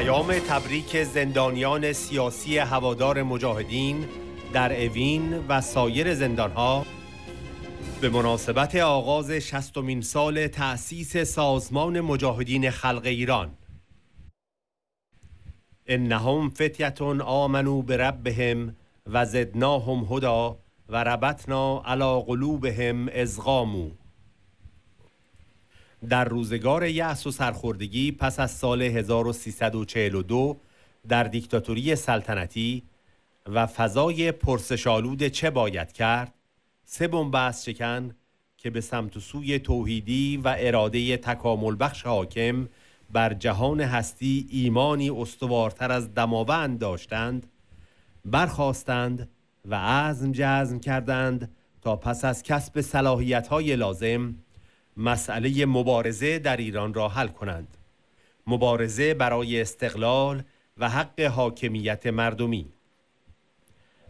پیام تبریک زندانیان سیاسی هوادار مجاهدین در اوین و سایر زندانها به مناسبت آغاز شستمین سال تأسیس سازمان مجاهدین خلق ایران انهم فتیتون آمنو به ربهم و زدناهم هدا و ربتنا علی قلوبهم ازغامو در روزگار یأس و سرخوردگی پس از سال 1342 در دیکتاتوری سلطنتی و فضای پرسشالود چه باید کرد سه بنبست شکن که به سمت و سوی توحیدی و اراده تکامل بخش حاکم بر جهان هستی ایمانی استوارتر از دماوند داشتند برخواستند و عزم جزم کردند تا پس از کسب صلاحیت لازم مسئله مبارزه در ایران را حل کنند مبارزه برای استقلال و حق حاکمیت مردمی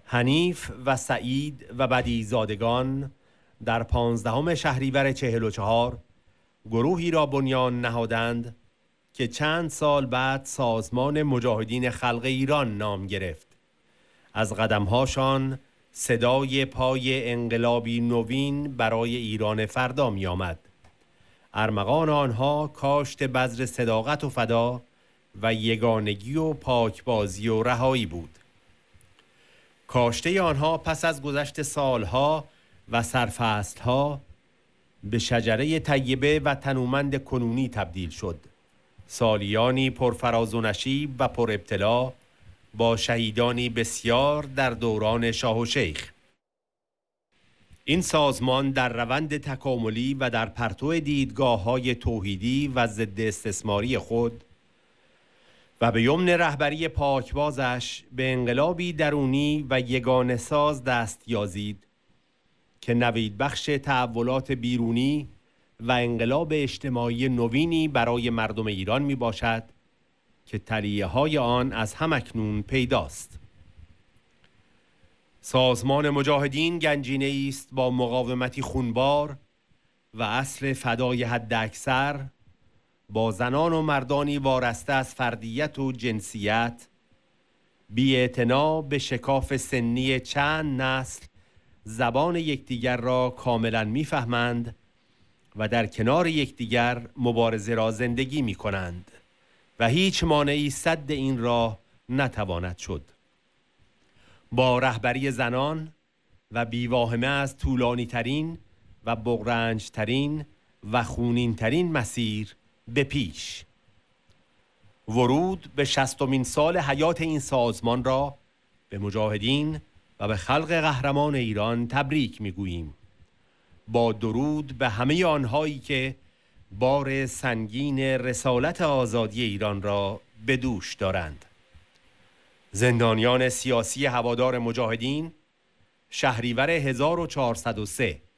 حنیف و سعید و بدی زادگان در پانزدهم شهریور چهل و چهار گروهی را بنیان نهادند که چند سال بعد سازمان مجاهدین خلق ایران نام گرفت از قدمهاشان صدای پای انقلابی نوین برای ایران فردا می آمد. ارمغان آنها کاشت بذر صداقت و فدا و یگانگی و پاکبازی و رهایی بود کاشته آنها پس از گذشت سالها و سرفصلها به شجره طیبه و تنومند کنونی تبدیل شد سالیانی پرفراز و نشیب و پر ابتلا با شهیدانی بسیار در دوران شاه و شیخ این سازمان در روند تکاملی و در پرتو دیدگاه های توحیدی و ضد استثماری خود و به یمن رهبری پاکبازش به انقلابی درونی و یگان ساز دست یازید که نوید بخش تحولات بیرونی و انقلاب اجتماعی نوینی برای مردم ایران می باشد که تلیه های آن از همکنون پیداست. سازمان مجاهدین گنجینه است با مقاومتی خونبار و اصل فدای حد اکثر با زنان و مردانی وارسته از فردیت و جنسیت بی به شکاف سنی چند نسل زبان یکدیگر را کاملا میفهمند و در کنار یکدیگر مبارزه را زندگی می کنند و هیچ مانعی صد این را نتواند شد با رهبری زنان و بیواهمه از طولانی ترین و بغرنج ترین و خونین ترین مسیر به پیش ورود به شستمین سال حیات این سازمان را به مجاهدین و به خلق قهرمان ایران تبریک میگوییم با درود به همه آنهایی که بار سنگین رسالت آزادی ایران را به دوش دارند زندانیان سیاسی هوادار مجاهدین شهریور 1403